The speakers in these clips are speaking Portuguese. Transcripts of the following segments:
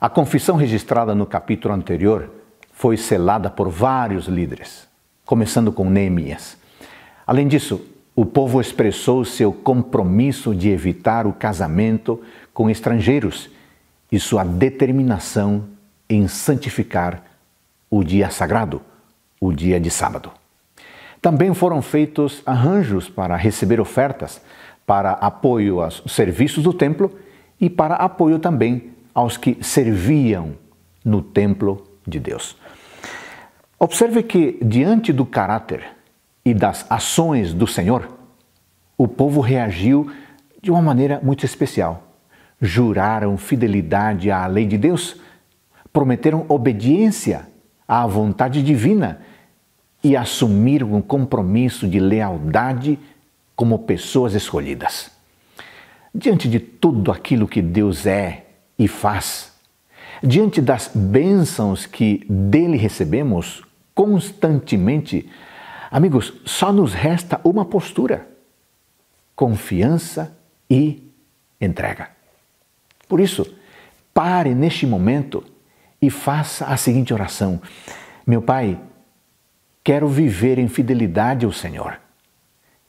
A confissão registrada no capítulo anterior foi selada por vários líderes, começando com Neemias. Além disso, o povo expressou seu compromisso de evitar o casamento com estrangeiros e sua determinação em santificar o dia sagrado, o dia de sábado. Também foram feitos arranjos para receber ofertas, para apoio aos serviços do templo e para apoio também aos que serviam no templo de Deus. Observe que, diante do caráter e das ações do Senhor, o povo reagiu de uma maneira muito especial. Juraram fidelidade à lei de Deus, prometeram obediência à vontade divina e assumiram um compromisso de lealdade como pessoas escolhidas. Diante de tudo aquilo que Deus é e faz. Diante das bênçãos que dele recebemos constantemente, amigos, só nos resta uma postura: confiança e entrega. Por isso, pare neste momento e faça a seguinte oração: Meu Pai, quero viver em fidelidade ao Senhor.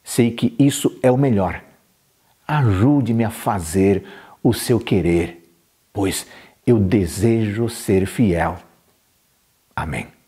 Sei que isso é o melhor. Ajude-me a fazer o seu querer pois eu desejo ser fiel. Amém.